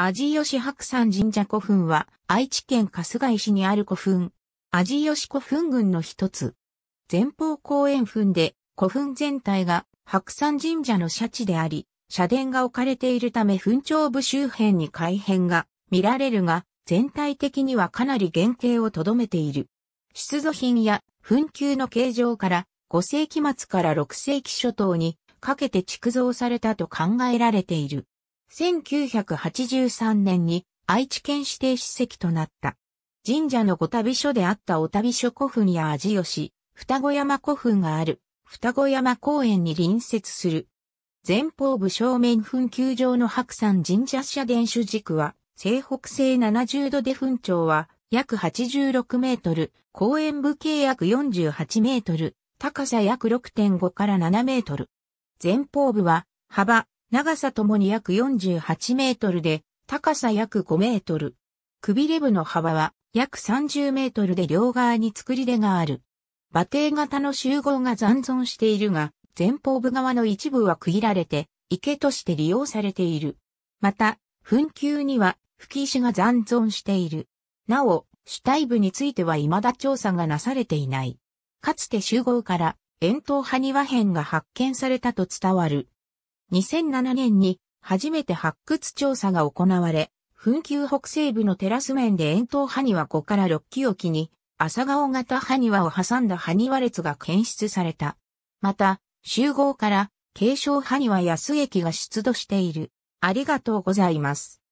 味シ白山神社古墳は愛知県春日井市にある古墳。味シ古墳群の一つ。前方公園墳で古墳全体が白山神社の社地であり、社殿が置かれているため墳頂部周辺に改変が見られるが、全体的にはかなり原型を留めている。出土品や墳丘の形状から5世紀末から6世紀初頭にかけて築造されたと考えられている。1983年に愛知県指定史跡となった。神社の御旅所であった御旅所古墳や味吉、双子山古墳がある、双子山公園に隣接する。前方部正面墳丘上の白山神社社殿主軸は、西北西70度で墳長は約86メートル、公園部径約48メートル、高さ約6.5から7メートル。前方部は幅長さともに約48メートルで、高さ約5メートル。くびれ部の幅は約30メートルで両側に作り出がある。馬蹄型の集合が残存しているが、前方部側の一部は区切られて、池として利用されている。また、墳丘には吹石が残存している。なお、主体部については未だ調査がなされていない。かつて集合から、円筒埴庭編が発見されたと伝わる。2007年に初めて発掘調査が行われ、墳丘北西部のテラス面で円筒埴輪5から6基置きに、朝顔型埴輪を挟んだ埴輪列が検出された。また、集合から、継承埴輪安駅が出土している。ありがとうございます。